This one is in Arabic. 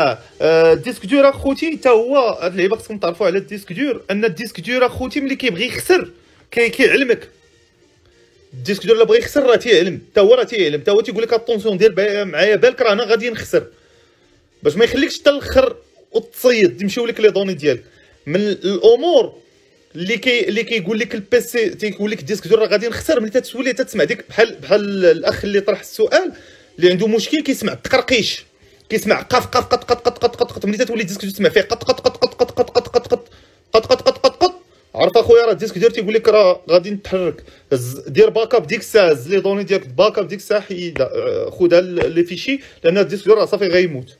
اه الديسك آه، دور اخوتي حتى هو هاد اللعيبه خصكم تعرفوا على الديسك دور ان الديسك دور اخوتي ملي كيبغي يخسر كيعلمك الديسك دور الا بغى يخسر راه تيعلم حتى هو راه تيعلم حتى هو تيقول لك الطونسيون دير معايا بالك راه انا غادي نخسر باش ما يخليكش حتى الاخر وتصيد يمشيو لك لي دوني ديالك من الامور اللي كي اللي كيقول لك البيسي تيقول لك الديسك دور راه غادي نخسر ملي تتولي تسمع ديك بحال بحال الاخ اللي طرح السؤال اللي عنده مشكل كيسمع التقرقيش كيسمع قف قف قط قط قط قط قط قط ملي تولي الديسك تسمع فيه قط قط قط قط قط قط قط قط قط قط قط قط قط قط عرف اخويا راه الديسك ديالو تيقول لك راه غادي نتحرك دير باك اب ديك الساعه هز لي دوني ديالك باك اب ديك الساعه حيدها خذها لي فيشي لان الديسك ديالو راه صافي غيموت